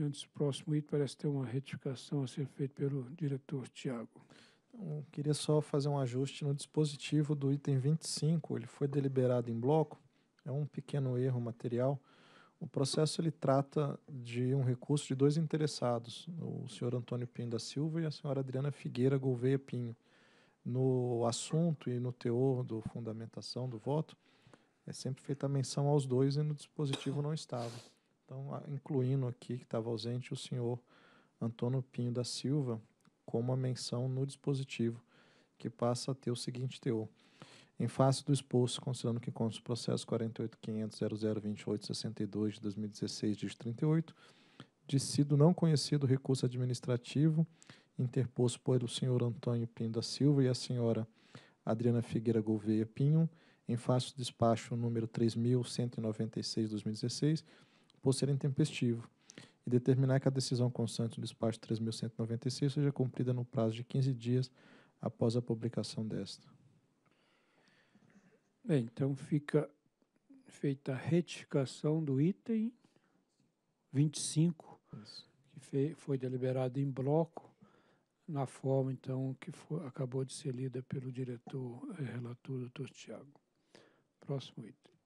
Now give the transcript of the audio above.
antes do próximo item, parece ter uma retificação a ser feita pelo diretor Tiago. Então, eu queria só fazer um ajuste no dispositivo do item 25, ele foi deliberado em bloco, é um pequeno erro material. O processo ele trata de um recurso de dois interessados, o senhor Antônio Pinho da Silva e a senhora Adriana Figueira Gouveia Pinho. No assunto e no teor do fundamentação do voto, é sempre feita a menção aos dois e no dispositivo não estava. Então, incluindo aqui que estava ausente o senhor Antônio Pinho da Silva, com uma menção no dispositivo, que passa a ter o seguinte teor. Em face do exposto, considerando que consta o processo 48.500.0028.62 de 2016, dígito 38, de sido não conhecido recurso administrativo interposto pelo senhor Antônio Pinho da Silva e a senhora Adriana Figueira Gouveia Pinho, em face do despacho número 3.196, 2016, por ser intempestivo e determinar que a decisão constante do despacho 3.196 seja cumprida no prazo de 15 dias após a publicação desta. Bem, então fica feita a retificação do item 25, Isso. que foi deliberado em bloco, na forma, então, que foi, acabou de ser lida pelo diretor eh, relator, doutor Tiago. Próximo item.